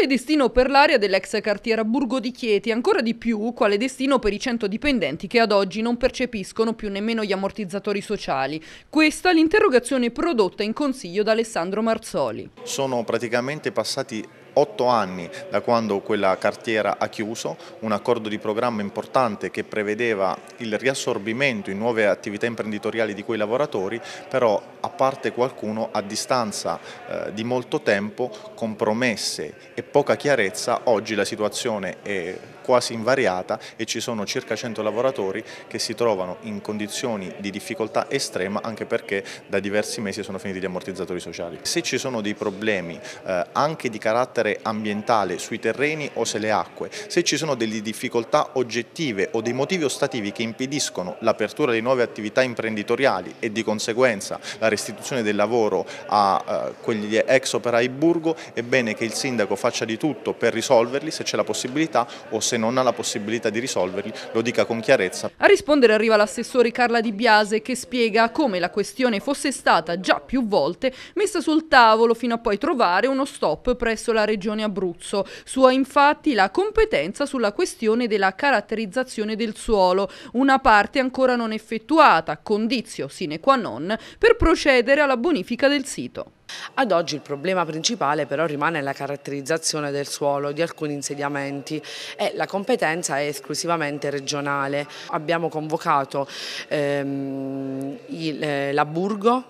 Quale destino per l'area dell'ex cartiera Burgo di Chieti, ancora di più quale destino per i 100 dipendenti che ad oggi non percepiscono più nemmeno gli ammortizzatori sociali? Questa l'interrogazione prodotta in consiglio da Alessandro Marzoli. Sono praticamente passati otto anni da quando quella cartiera ha chiuso, un accordo di programma importante che prevedeva il riassorbimento in nuove attività imprenditoriali di quei lavoratori, però a parte qualcuno a distanza eh, di molto tempo, compromesse e poca chiarezza, oggi la situazione è quasi invariata e ci sono circa 100 lavoratori che si trovano in condizioni di difficoltà estrema anche perché da diversi mesi sono finiti gli ammortizzatori sociali. Se ci sono dei problemi eh, anche di carattere ambientale sui terreni o se le acque, se ci sono delle difficoltà oggettive o dei motivi ostativi che impediscono l'apertura di nuove attività imprenditoriali e di conseguenza la restituzione del lavoro a eh, quegli ex operai Burgo, è bene che il sindaco faccia di tutto per risolverli se c'è la possibilità o se non ha la possibilità di risolverli lo dica con chiarezza. A rispondere arriva l'assessore Carla Di Biase che spiega come la questione fosse stata già più volte messa sul tavolo fino a poi trovare uno stop presso la regione Abruzzo. Sua infatti la competenza sulla questione della caratterizzazione del suolo, una parte ancora non effettuata, condizio sine qua non, per procedere alla bonifica del sito. Ad oggi il problema principale però rimane la caratterizzazione del suolo di alcuni insediamenti e la competenza è esclusivamente regionale. Abbiamo convocato ehm, il, eh, la Burgo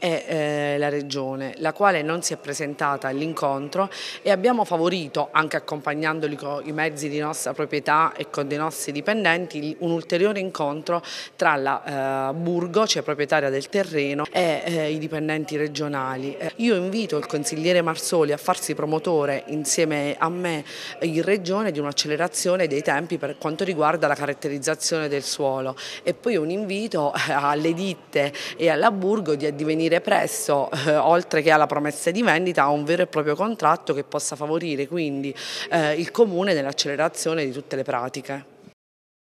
e eh, la Regione, la quale non si è presentata all'incontro e abbiamo favorito, anche accompagnandoli con i mezzi di nostra proprietà e con dei nostri dipendenti, un ulteriore incontro tra la eh, Burgo, cioè proprietaria del terreno, e eh, i dipendenti regionali. Eh, io invito il consigliere Marsoli a farsi promotore insieme a me in Regione di un'accelerazione dei tempi per quanto riguarda la caratterizzazione del suolo e poi un invito eh, alle ditte e alla Burgo di addivenire presto eh, oltre che alla promessa di vendita a un vero e proprio contratto che possa favorire quindi eh, il comune nell'accelerazione di tutte le pratiche.